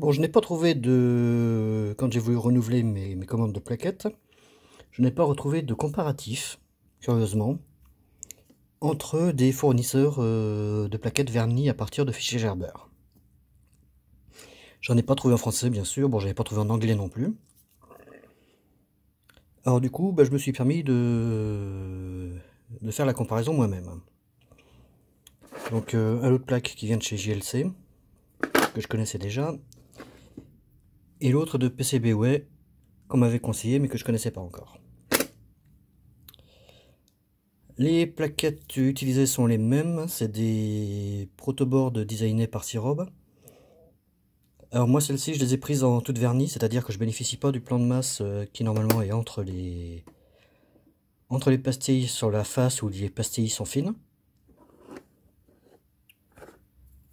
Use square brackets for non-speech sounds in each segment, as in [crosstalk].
Bon, je n'ai pas trouvé de... Quand j'ai voulu renouveler mes, commandes de plaquettes, je n'ai pas retrouvé de comparatif, curieusement, entre des fournisseurs euh, de plaquettes vernis à partir de fichiers Gerber. J'en ai pas trouvé en français, bien sûr. Bon, j'en ai pas trouvé en anglais non plus. Alors du coup, ben, je me suis permis de, de faire la comparaison moi-même. Donc euh, un lot plaque qui vient de chez JLC, que je connaissais déjà, et l'autre de PCBWay qu'on m'avait conseillé mais que je connaissais pas encore. Les plaquettes utilisées sont les mêmes, c'est des protoboards designés par Sirob. Alors moi celles-ci je les ai prises en toute vernis, c'est-à-dire que je bénéficie pas du plan de masse euh, qui normalement est entre les entre les pastilles sur la face où les pastilles sont fines.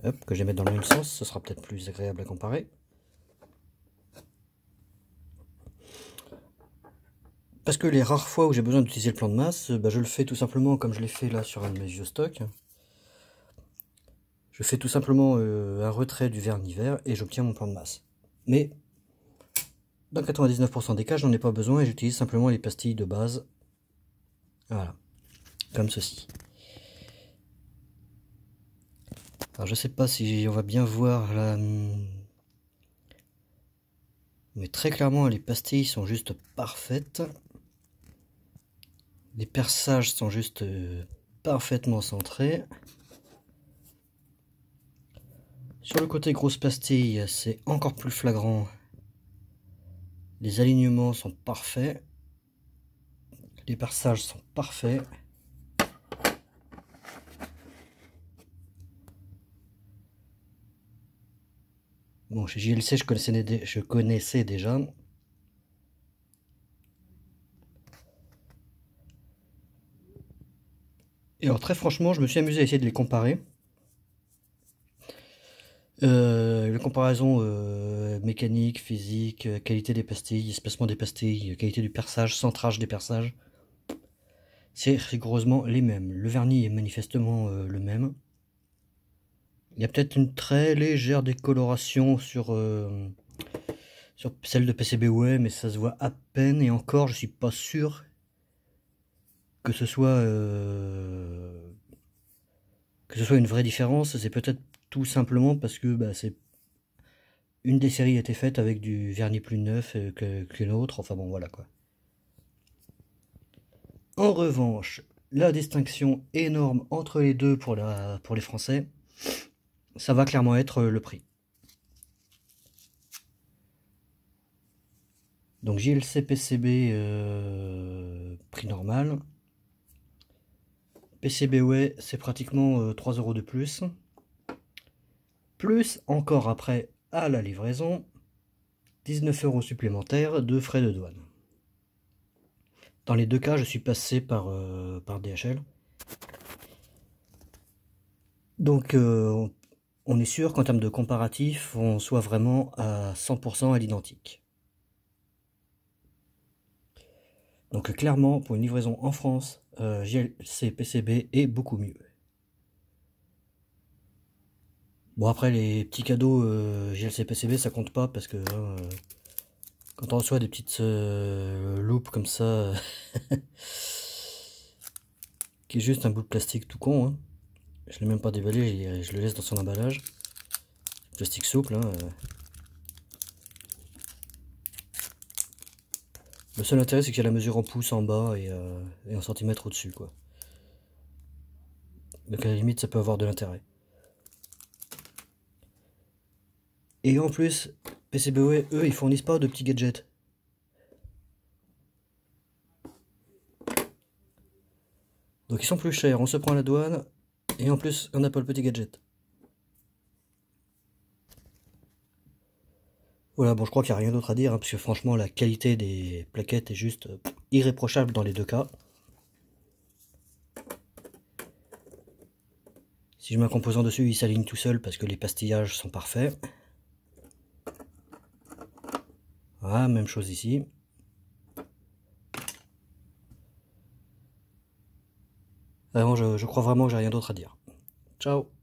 Hop, que je les dans le même sens, ce sera peut-être plus agréable à comparer. Parce que les rares fois où j'ai besoin d'utiliser le plan de masse, euh, bah, je le fais tout simplement comme je l'ai fait là sur un de mes vieux stocks. Je fais tout simplement euh, un retrait du vernis vert et j'obtiens mon plan de masse. Mais dans 99% des cas, je n'en ai pas besoin et j'utilise simplement les pastilles de base. Voilà, comme ceci. Alors je ne sais pas si on va bien voir là, Mais très clairement, les pastilles sont juste parfaites les perçages sont juste euh, parfaitement centrés. Sur le côté grosse pastille, c'est encore plus flagrant. Les alignements sont parfaits. Les perçages sont parfaits. Bon, chez JLC, je je connaissais déjà. alors très franchement, je me suis amusé à essayer de les comparer. Les euh, la comparaison euh, mécanique, physique, euh, qualité des pastilles, espacement des pastilles, qualité du perçage, centrage des perçages, c'est rigoureusement les mêmes. Le vernis est manifestement le même. Il y a peut-être une très légère décoloration sur, sur celle de PCBWay, mais ça se voit à peine, et encore, je suis pas sûr que ce soit soit une vraie différence, c'est peut-être tout simplement parce que bah, c'est une des séries été faite avec du vernis plus neuf euh, qu'une autre. Enfin bon, voilà quoi. En revanche, la distinction énorme entre les deux pour, la, pour les Français, ça va clairement être euh, le prix. Donc JLC PCB euh, prix normal, PCBWay, c'est pratiquement 3 euh, euros de plus. Plus encore après à la livraison, 19 euros supplémentaires de frais de douane. Dans les deux cas, je suis passé par, euh, par DHL. Donc euh, on est sûr qu'en termes de comparatif, on soit vraiment à 100% à l'identique. Donc clairement, pour une livraison en France euh, PCB est beaucoup mieux. Bon après les petits cadeaux euh, PCB ça compte pas parce que hein, euh, quand on reçoit des petites euh, loupes comme ça [laughs] qui est juste un bout de plastique tout con je hein, je l'ai même pas déballé je le laisse dans son emballage plastique souple hein, euh. Le seul intérêt, c'est qu'il y a la mesure en pouces en bas et, euh, en centimètres au-dessus, quoi. Donc à la limite, ça peut avoir de l'intérêt. Et en plus, PCBOE, eux, ils fournissent pas de petits gadgets. Donc ils sont plus chers, on se prend à la douane, et en plus, on n'a pas le petit gadget. Voilà, bon, je crois qu'il n'y a rien d'autre à dire, hein, parce que franchement, la qualité des plaquettes est juste irréprochable dans les deux cas. Si je mets un composant dessus, il s'aligne tout seul parce que les pastillages sont parfaits. Voilà, ah, même chose ici. Ah je, je crois vraiment que j'ai rien d'autre à dire. Ciao